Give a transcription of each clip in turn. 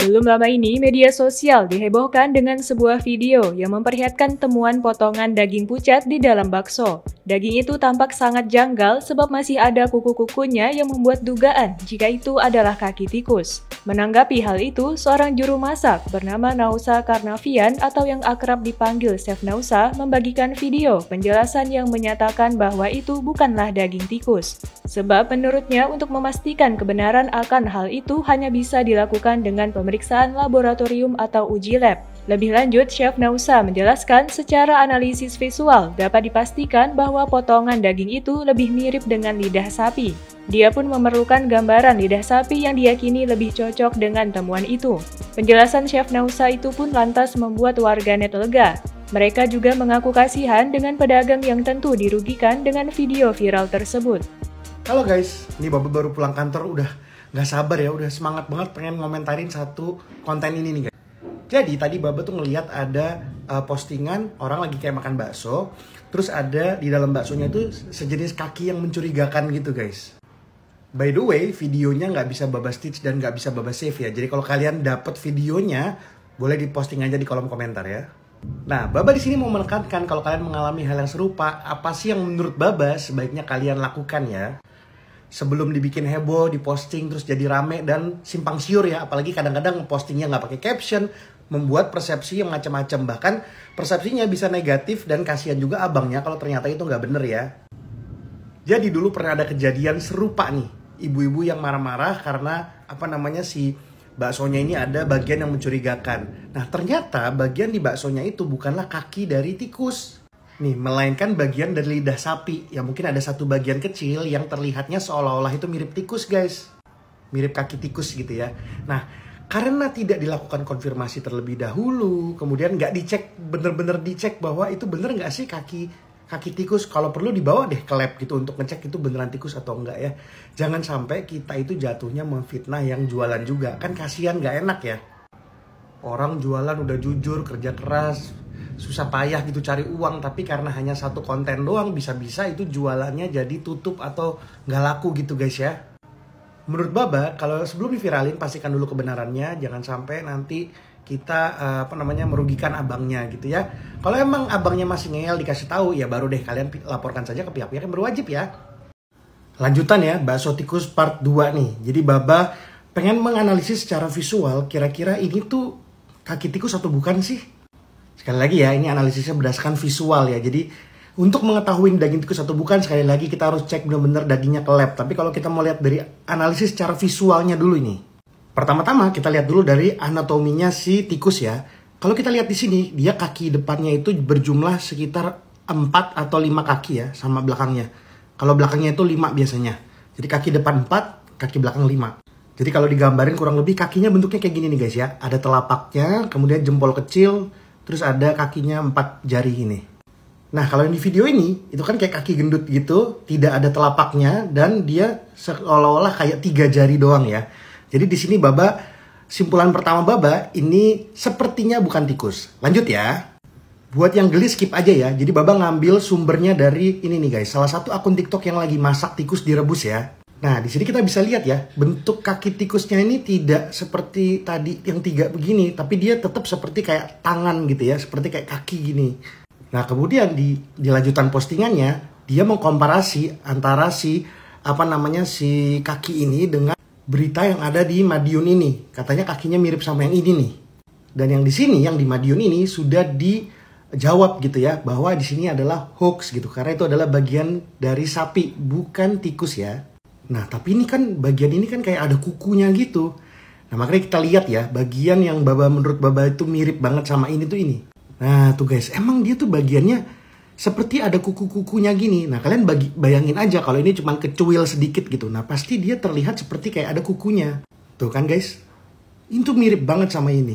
Belum lama ini, media sosial dihebohkan dengan sebuah video yang memperlihatkan temuan potongan daging pucat di dalam bakso. Daging itu tampak sangat janggal sebab masih ada kuku-kukunya yang membuat dugaan jika itu adalah kaki tikus. Menanggapi hal itu, seorang juru masak bernama Nausa Karnavian atau yang akrab dipanggil Chef Nausa membagikan video penjelasan yang menyatakan bahwa itu bukanlah daging tikus. Sebab menurutnya untuk memastikan kebenaran akan hal itu hanya bisa dilakukan dengan pemerintah pemeriksaan laboratorium atau uji lab. Lebih lanjut, Chef Nausa menjelaskan secara analisis visual dapat dipastikan bahwa potongan daging itu lebih mirip dengan lidah sapi. Dia pun memerlukan gambaran lidah sapi yang diyakini lebih cocok dengan temuan itu. Penjelasan Chef Nausa itu pun lantas membuat warganet lega. Mereka juga mengaku kasihan dengan pedagang yang tentu dirugikan dengan video viral tersebut. Halo guys, ini Bapak baru pulang kantor udah nggak sabar ya udah semangat banget pengen ngomentarin satu konten ini nih guys. Jadi tadi Baba tuh ngelihat ada uh, postingan orang lagi kayak makan bakso, terus ada di dalam baksonya itu sejenis kaki yang mencurigakan gitu guys. By the way, videonya nggak bisa Baba stitch dan nggak bisa Baba save ya. Jadi kalau kalian dapat videonya, boleh diposting aja di kolom komentar ya. Nah, Baba di sini mau menekankan kalau kalian mengalami hal yang serupa, apa sih yang menurut Baba sebaiknya kalian lakukan ya? sebelum dibikin heboh, diposting terus jadi rame dan simpang siur ya, apalagi kadang-kadang postingnya nggak pakai caption, membuat persepsi yang macam-macam bahkan persepsinya bisa negatif dan kasihan juga abangnya kalau ternyata itu nggak bener ya. Jadi dulu pernah ada kejadian serupa nih, ibu-ibu yang marah-marah karena apa namanya si baksonya ini ada bagian yang mencurigakan. Nah ternyata bagian di baksonya itu bukanlah kaki dari tikus, Nih, melainkan bagian dari lidah sapi, ya mungkin ada satu bagian kecil yang terlihatnya seolah-olah itu mirip tikus, guys. Mirip kaki tikus gitu ya. Nah, karena tidak dilakukan konfirmasi terlebih dahulu, kemudian nggak dicek, bener-bener dicek bahwa itu bener nggak sih kaki kaki tikus kalau perlu dibawa deh ke lab gitu untuk ngecek itu beneran tikus atau enggak ya jangan sampai kita itu jatuhnya memfitnah yang jualan juga kan kasihan nggak enak ya orang jualan udah jujur kerja keras susah payah gitu cari uang tapi karena hanya satu konten doang bisa-bisa itu jualannya jadi tutup atau nggak laku gitu guys ya menurut Baba kalau sebelum diviralin pastikan dulu kebenarannya jangan sampai nanti kita eh, apa namanya merugikan abangnya gitu ya kalau emang abangnya masih ngeyel dikasih tahu ya baru deh kalian laporkan saja ke pihak-pihak yang berwajib ya lanjutan ya bakso tikus part 2 nih jadi Baba pengen menganalisis secara visual kira-kira ini tuh kaki tikus atau bukan sih Sekali lagi ya, ini analisisnya berdasarkan visual ya. Jadi untuk mengetahui daging tikus atau bukan sekali lagi kita harus cek benar-benar dagingnya ke lab. Tapi kalau kita mau lihat dari analisis secara visualnya dulu ini. Pertama-tama kita lihat dulu dari anatominya si tikus ya. Kalau kita lihat di sini, dia kaki depannya itu berjumlah sekitar 4 atau 5 kaki ya sama belakangnya. Kalau belakangnya itu 5 biasanya. Jadi kaki depan 4, kaki belakang 5. Jadi kalau digambarin kurang lebih kakinya bentuknya kayak gini nih guys ya. Ada telapaknya, kemudian jempol kecil, terus ada kakinya empat jari ini. Nah, kalau yang di video ini, itu kan kayak kaki gendut gitu, tidak ada telapaknya, dan dia seolah-olah kayak tiga jari doang ya. Jadi di sini Baba, simpulan pertama Baba, ini sepertinya bukan tikus. Lanjut ya. Buat yang geli skip aja ya. Jadi Baba ngambil sumbernya dari ini nih guys, salah satu akun TikTok yang lagi masak tikus direbus ya. Nah, di sini kita bisa lihat ya, bentuk kaki tikusnya ini tidak seperti tadi yang tiga begini, tapi dia tetap seperti kayak tangan gitu ya, seperti kayak kaki gini. Nah, kemudian di, di lanjutan postingannya, dia mengkomparasi antara si, apa namanya, si kaki ini dengan berita yang ada di Madiun ini. Katanya kakinya mirip sama yang ini nih. Dan yang di sini, yang di Madiun ini sudah dijawab gitu ya, bahwa di sini adalah hoax gitu, karena itu adalah bagian dari sapi, bukan tikus ya. Nah, tapi ini kan bagian ini kan kayak ada kukunya gitu. Nah, makanya kita lihat ya, bagian yang Baba menurut Baba itu mirip banget sama ini tuh ini. Nah, tuh guys, emang dia tuh bagiannya seperti ada kuku-kukunya gini. Nah, kalian bagi, bayangin aja kalau ini cuma kecuil sedikit gitu. Nah, pasti dia terlihat seperti kayak ada kukunya. Tuh kan guys, ini tuh mirip banget sama ini.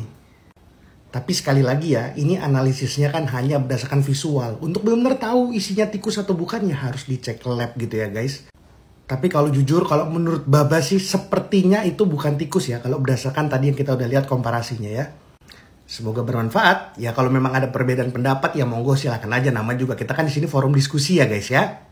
Tapi sekali lagi ya, ini analisisnya kan hanya berdasarkan visual. Untuk benar-benar tahu isinya tikus atau bukannya harus dicek lab gitu ya guys. Tapi kalau jujur, kalau menurut Baba sih sepertinya itu bukan tikus ya. Kalau berdasarkan tadi yang kita udah lihat komparasinya ya. Semoga bermanfaat. Ya kalau memang ada perbedaan pendapat ya monggo silahkan aja. Nama juga kita kan di sini forum diskusi ya guys ya.